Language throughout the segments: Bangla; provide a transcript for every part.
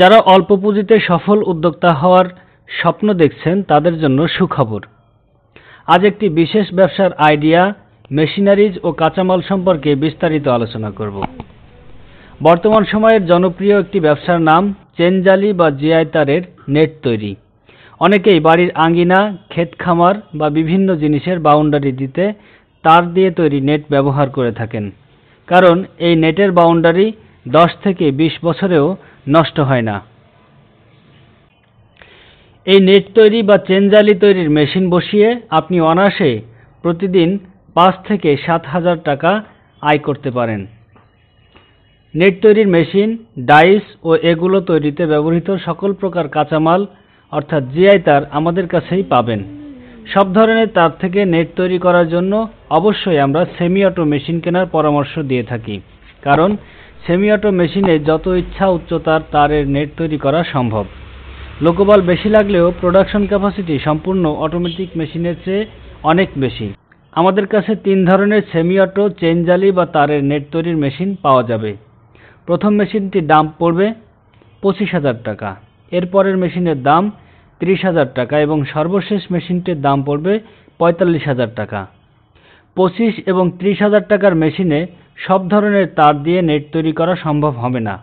যারা অল্প পুঁজিতে সফল উদ্যোক্তা হওয়ার স্বপ্ন দেখছেন তাদের জন্য সুখবর আজ একটি বিশেষ ব্যবসার আইডিয়া মেশিনারিজ ও কাঁচামাল সম্পর্কে বিস্তারিত আলোচনা করব বর্তমান সময়ের জনপ্রিয় একটি ব্যবসার নাম চেনজালি বা জিআই তারের নেট তৈরি অনেকেই বাড়ির আঙ্গিনা ক্ষেত খামার বা বিভিন্ন জিনিসের বাউন্ডারি দিতে তার দিয়ে তৈরি নেট ব্যবহার করে থাকেন কারণ এই নেটের বাউন্ডারি দশ থেকে ২০ বছরেও নষ্ট হয় না এই নেট তৈরি বা চেঞ্জালি তৈরির মেশিন বসিয়ে আপনি অনায়াসে প্রতিদিন পাঁচ থেকে সাত হাজার টাকা আয় করতে পারেন নেট তৈরির মেশিন ডাইস ও এগুলো তৈরিতে ব্যবহৃত সকল প্রকার কাঁচামাল অর্থাৎ জিআই তার আমাদের কাছেই পাবেন সব ধরনের তার থেকে নেট তৈরি করার জন্য অবশ্যই আমরা সেমি অটো মেশিন কেনার পরামর্শ দিয়ে থাকি কারণ সেমি অটো মেশিনে যত ইচ্ছা উচ্চতার তারের নেট তৈরি করা সম্ভব লোকবল বেশি লাগলেও প্রোডাকশন ক্যাপাসিটি সম্পূর্ণ অটোমেটিক মেশিনের চেয়ে অনেক বেশি আমাদের কাছে তিন ধরনের সেমি অটো চেঞ্জালি বা তারের নেট তৈরির মেশিন পাওয়া যাবে প্রথম মেশিনটির দাম পড়বে পঁচিশ হাজার টাকা এরপরের মেশিনের দাম তিরিশ হাজার টাকা এবং সর্বশেষ মেশিনটির দাম পড়বে পঁয়তাল্লিশ হাজার টাকা পঁচিশ এবং ত্রিশ হাজার টাকার মেশিনে সব ধরনের তার দিয়ে নেট তৈরি করা সম্ভব হবে না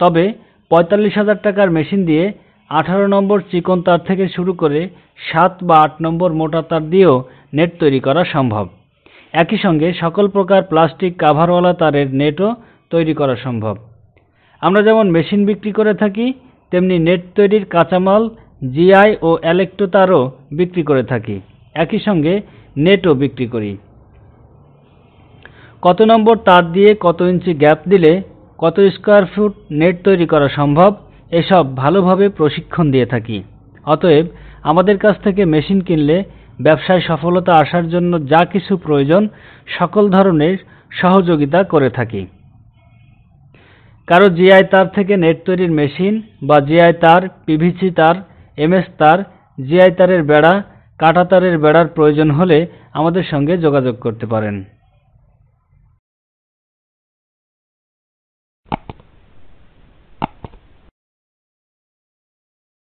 তবে পঁয়তাল্লিশ হাজার টাকার মেশিন দিয়ে আঠারো নম্বর চিকন তার থেকে শুরু করে সাত বা আট নম্বর মোটা তার দিয়েও নেট তৈরি করা সম্ভব একই সঙ্গে সকল প্রকার প্লাস্টিক কাভারওয়ালা তারের নেটও তৈরি করা সম্ভব আমরা যেমন মেশিন বিক্রি করে থাকি তেমনি নেট তৈরির কাঁচামাল জিআই ও অ্যালেক্টো তারও বিক্রি করে থাকি একই সঙ্গে নেটও বিক্রি করি কত নম্বর তার দিয়ে কত ইঞ্চি গ্যাপ দিলে কত স্কোয়ার ফুট নেট তৈরি করা সম্ভব এসব ভালোভাবে প্রশিক্ষণ দিয়ে থাকি অতএব আমাদের কাছ থেকে মেশিন কিনলে ব্যবসায় সফলতা আসার জন্য যা কিছু প্রয়োজন সকল ধরনের সহযোগিতা করে থাকি কারো জিআই তার থেকে নেট তৈরির মেশিন বা জিআই তার পিভিসি তার এমএস তার জিআই তারের বেড়া কাটা তারের বেড়ার প্রয়োজন হলে আমাদের সঙ্গে যোগাযোগ করতে পারেন